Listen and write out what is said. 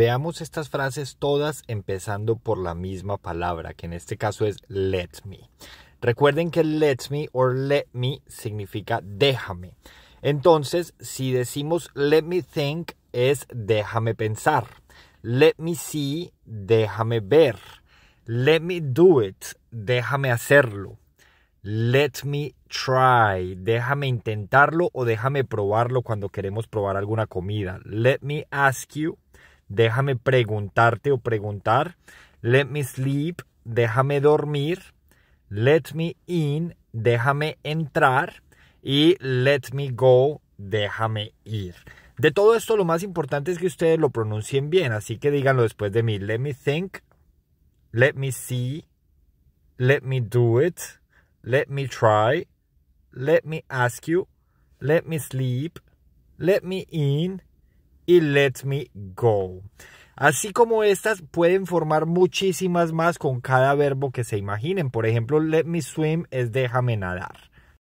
Veamos estas frases todas empezando por la misma palabra, que en este caso es let me. Recuerden que let me o let me significa déjame. Entonces, si decimos let me think es déjame pensar. Let me see, déjame ver. Let me do it, déjame hacerlo. Let me try, déjame intentarlo o déjame probarlo cuando queremos probar alguna comida. Let me ask you, déjame preguntarte o preguntar, let me sleep, déjame dormir, let me in, déjame entrar y let me go, déjame ir. De todo esto lo más importante es que ustedes lo pronuncien bien, así que díganlo después de mí. Let me think, let me see, let me do it, let me try, let me ask you, let me sleep, let me in, y Let Me Go. Así como estas pueden formar muchísimas más con cada verbo que se imaginen. Por ejemplo, let me swim es déjame nadar.